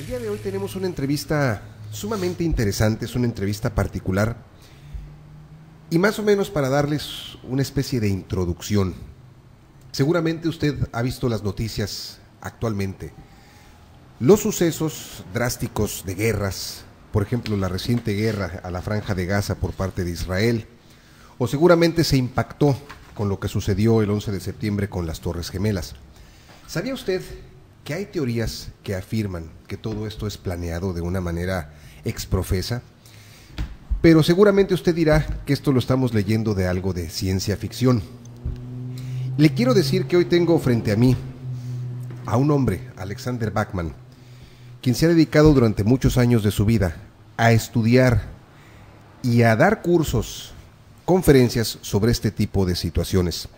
El día de hoy tenemos una entrevista sumamente interesante, es una entrevista particular y más o menos para darles una especie de introducción. Seguramente usted ha visto las noticias actualmente. Los sucesos drásticos de guerras, por ejemplo la reciente guerra a la franja de Gaza por parte de Israel, o seguramente se impactó con lo que sucedió el 11 de septiembre con las Torres Gemelas. ¿Sabía usted que hay teorías que afirman que todo esto es planeado de una manera exprofesa, pero seguramente usted dirá que esto lo estamos leyendo de algo de ciencia ficción. Le quiero decir que hoy tengo frente a mí a un hombre, Alexander Bachman, quien se ha dedicado durante muchos años de su vida a estudiar y a dar cursos, conferencias sobre este tipo de situaciones.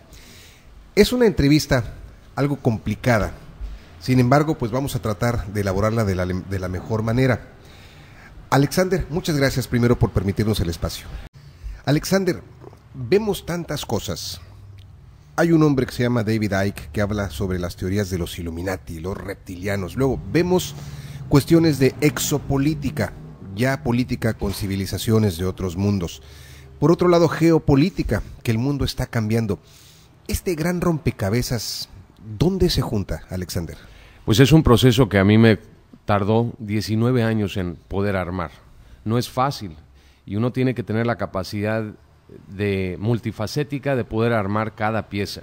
Es una entrevista algo complicada, sin embargo, pues vamos a tratar de elaborarla de la, mejor manera. Alexander, muchas gracias primero por permitirnos el espacio. Alexander, vemos tantas cosas. Hay un hombre que se llama David Icke que habla sobre las teorías de los Illuminati, los reptilianos. Luego vemos cuestiones de exopolítica, ya política con civilizaciones de otros mundos. Por otro lado, geopolítica, que el mundo está cambiando. Este gran rompecabezas, ¿dónde se junta, Alexander? Pues es un proceso que a mí me tardó 19 años en poder armar. No es fácil y uno tiene que tener la capacidad de multifacética de poder armar cada pieza.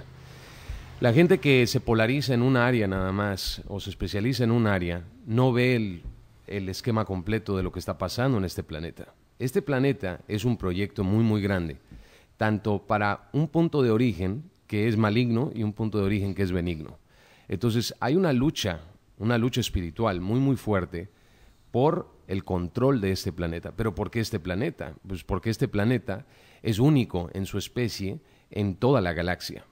La gente que se polariza en un área nada más o se especializa en un área no ve el esquema completo de lo que está pasando en este planeta. Este planeta es un proyecto muy muy grande, tanto para un punto de origen que es maligno y un punto de origen que es benigno. Entonces hay una lucha, una lucha espiritual muy, muy fuerte por el control de este planeta. ¿Pero por qué este planeta? Pues porque este planeta es único en su especie en toda la galaxia.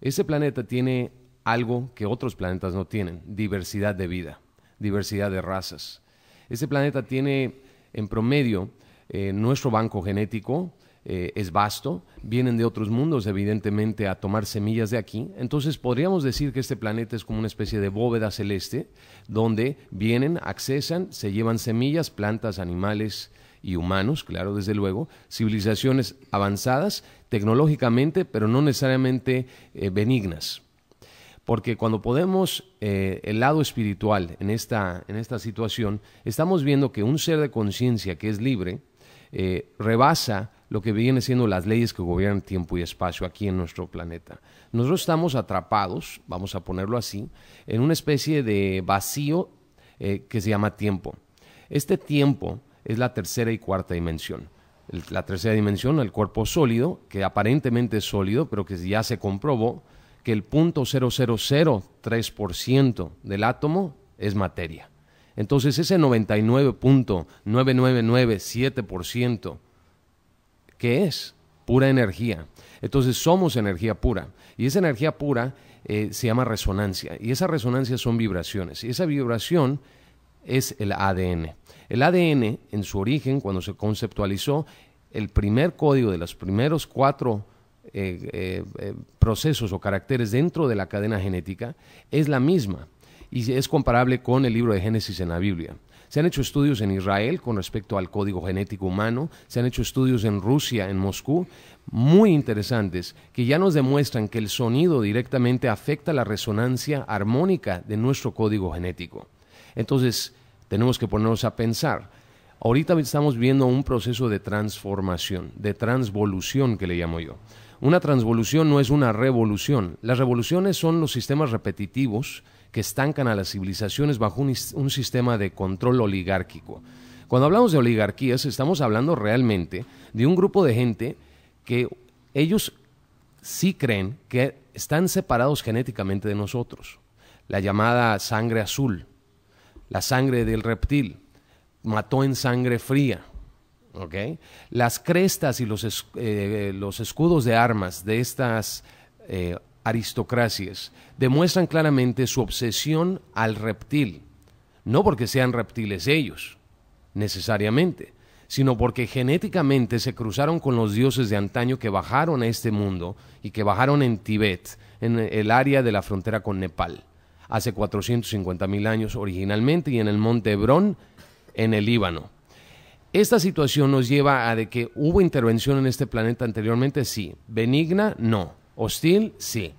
Este planeta tiene algo que otros planetas no tienen, diversidad de vida, diversidad de razas. Este planeta tiene en promedio eh, nuestro banco genético, eh, es vasto, vienen de otros mundos evidentemente a tomar semillas de aquí, entonces podríamos decir que este planeta es como una especie de bóveda celeste, donde vienen, accesan, se llevan semillas, plantas, animales y humanos, claro, desde luego, civilizaciones avanzadas tecnológicamente, pero no necesariamente eh, benignas. Porque cuando podemos eh, el lado espiritual en esta, en esta situación, estamos viendo que un ser de conciencia que es libre rebasa lo que vienen siendo las leyes que gobiernan tiempo y espacio aquí en nuestro planeta. Nosotros estamos atrapados, vamos a ponerlo así, en una especie de vacío eh, que se llama tiempo. Este tiempo es la tercera y cuarta dimensión. la tercera dimensión, el cuerpo sólido, que aparentemente es sólido, pero que ya se comprobó que el .0003% del átomo es materia. Entonces ese 99.9997% que es pura energía. Entonces somos energía pura. Y esa energía pura eh, se llama resonancia. Y esa resonancia son vibraciones. Y esa vibración es el ADN. El ADN, en su origen, cuando se conceptualizó, el primer código de los primeros cuatro eh, eh, procesos o caracteres dentro de la cadena genética es la misma y es comparable con el libro de Génesis en la Biblia. Se han hecho estudios en Israel con respecto al código genético humano, se han hecho estudios en Rusia, en Moscú, muy interesantes, que ya nos demuestran que el sonido directamente afecta la resonancia armónica de nuestro código genético. Entonces, tenemos que ponernos a pensar. Ahorita estamos viendo un proceso de transformación, de transvolución que le llamo yo. Una transvolución no es una revolución. Las revoluciones son los sistemas repetitivos que estancan a las civilizaciones bajo un, sistema de control oligárquico. Cuando hablamos de oligarquías, estamos hablando realmente de un grupo de gente que ellos sí creen que están separados genéticamente de nosotros. La llamada sangre azul, la sangre del reptil, mató en sangre fría. ¿okay? Las crestas y los, eh, los escudos de armas de estas eh, aristocracias demuestran claramente su obsesión al reptil, no porque sean reptiles ellos, necesariamente, sino porque genéticamente se cruzaron con los dioses de antaño que bajaron a este mundo y que bajaron en Tibet, en el área de la frontera con Nepal, hace 450 mil años originalmente y en el monte Hebrón, en el Líbano. Esta situación nos lleva a de que hubo intervención en este planeta anteriormente, sí, benigna, no Hostil, sí.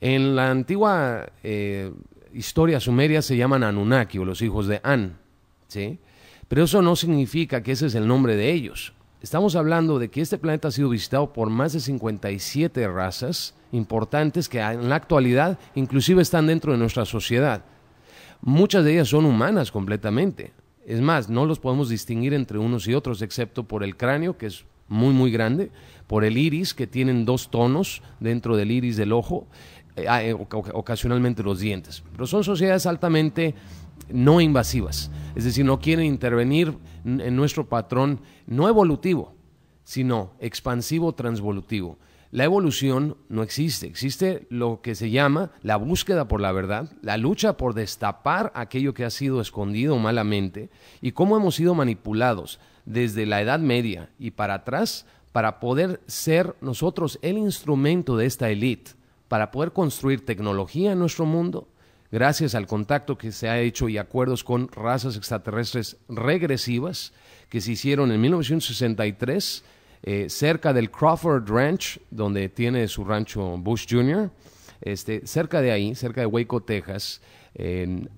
En la antigua eh, historia sumeria se llaman Anunnaki o los hijos de An, ¿sí? Pero eso no significa que ese es el nombre de ellos. Estamos hablando de que este planeta ha sido visitado por más de 57 razas importantes que en la actualidad inclusive están dentro de nuestra sociedad. Muchas de ellas son humanas completamente. Es más, no los podemos distinguir entre unos y otros, excepto por el cráneo, que es muy, muy grande, por el iris, que tienen dos tonos dentro del iris del ojo, eh, ah, eh, ocasionalmente los dientes. Pero son sociedades altamente no invasivas, es decir, no quieren intervenir en nuestro patrón no evolutivo, sino expansivo transvolutivo. La evolución no existe, existe lo que se llama la búsqueda por la verdad, la lucha por destapar aquello que ha sido escondido malamente y cómo hemos sido manipulados desde la Edad Media y para atrás para poder ser nosotros el instrumento de esta élite, para poder construir tecnología en nuestro mundo, gracias al contacto que se ha hecho y acuerdos con razas extraterrestres regresivas que se hicieron en 1963 eh, cerca del Crawford Ranch, donde tiene su rancho Bush Jr., este, cerca de ahí, cerca de Waco, Texas,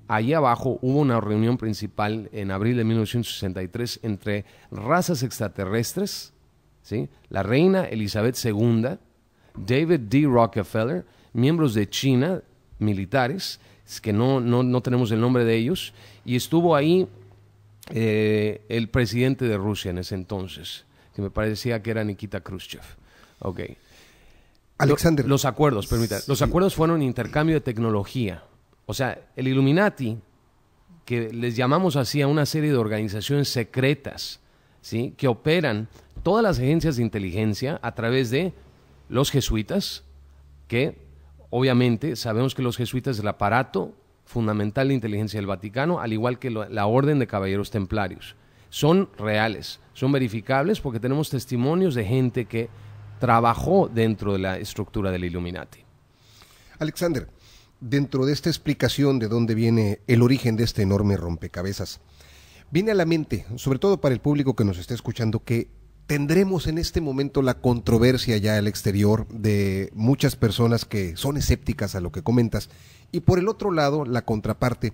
Allí abajo hubo una reunión principal en abril de 1963 entre razas extraterrestres, ¿sí? la reina Elizabeth II, David D. Rockefeller, miembros de China, militares, que no, tenemos el nombre de ellos, y estuvo ahí eh, el presidente de Rusia en ese entonces, que me parecía que era Nikita Khrushchev. Okay. Los, acuerdos, permítanme. Los acuerdos fueron intercambio de tecnología, o sea, el Illuminati, que les llamamos así a una serie de organizaciones secretas, ¿sí? que operan todas las agencias de inteligencia a través de los jesuitas, que obviamente sabemos que los jesuitas es el aparato fundamental de inteligencia del Vaticano, al igual que la Orden de Caballeros Templarios. Son reales, son verificables porque tenemos testimonios de gente que trabajó dentro de la estructura del Illuminati. Alexander, dentro de esta explicación de dónde viene el origen de este enorme rompecabezas, viene a la mente, sobre todo para el público que nos está escuchando, que tendremos en este momento la controversia ya al exterior de muchas personas que son escépticas a lo que comentas y por el otro lado la contraparte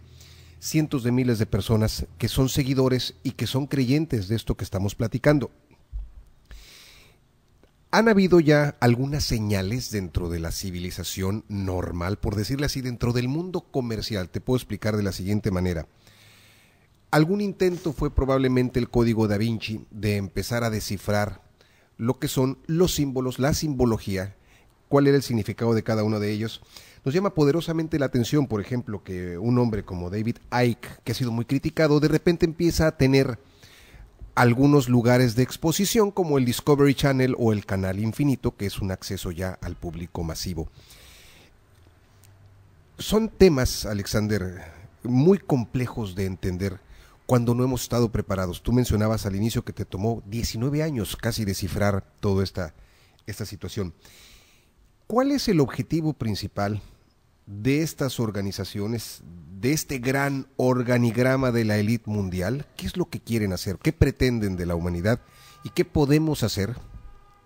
cientos de miles de personas que son seguidores y que son creyentes de esto que estamos platicando han habido ya algunas señales dentro de la civilización normal, por decirlo así, dentro del mundo comercial. Te puedo explicar de la siguiente manera. Algún intento fue probablemente el código da Vinci de empezar a descifrar lo que son los símbolos, la simbología, cuál era el significado de cada uno de ellos. Nos llama poderosamente la atención, por ejemplo, que un hombre como David Icke, que ha sido muy criticado, de repente empieza a tener algunos lugares de exposición como el Discovery Channel o el Canal Infinito, que es un acceso ya al público masivo. Son temas, Alexander, muy complejos de entender cuando no hemos estado preparados. Tú mencionabas al inicio que te tomó 19 años casi descifrar toda esta, esta situación. ¿Cuál es el objetivo principal de estas organizaciones, de este gran organigrama de la élite mundial? ¿Qué es lo que quieren hacer? ¿Qué pretenden de la humanidad? ¿Y qué podemos hacer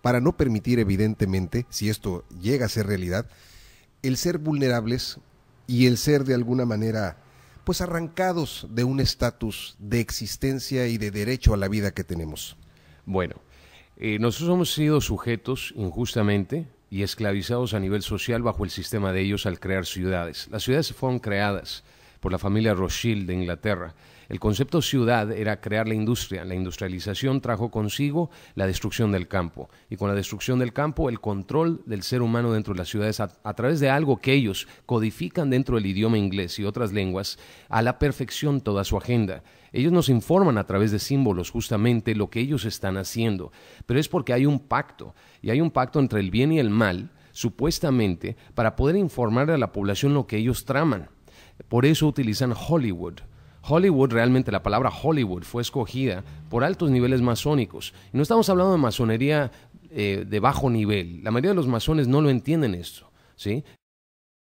para no permitir, evidentemente, si esto llega a ser realidad, el ser vulnerables y el ser de alguna manera pues arrancados de un estatus de existencia y de derecho a la vida que tenemos? Bueno, eh, nosotros hemos sido sujetos injustamente y esclavizados a nivel social bajo el sistema de ellos al crear ciudades. Las ciudades fueron creadas por la familia Rothschild de Inglaterra. El concepto ciudad era crear la industria. La industrialización trajo consigo la destrucción del campo y con la destrucción del campo el control del ser humano dentro de las ciudades a, través de algo que ellos codifican dentro del idioma inglés y otras lenguas a la perfección toda su agenda. Ellos nos informan a través de símbolos justamente lo que ellos están haciendo, pero es porque hay un pacto y hay un pacto entre el bien y el mal supuestamente para poder informar a la población lo que ellos traman. Por eso utilizan Hollywood. Hollywood, realmente la palabra Hollywood fue escogida por altos niveles masónicos. Y no estamos hablando de masonería eh, de bajo nivel. La mayoría de los masones no lo entienden esto. ¿sí?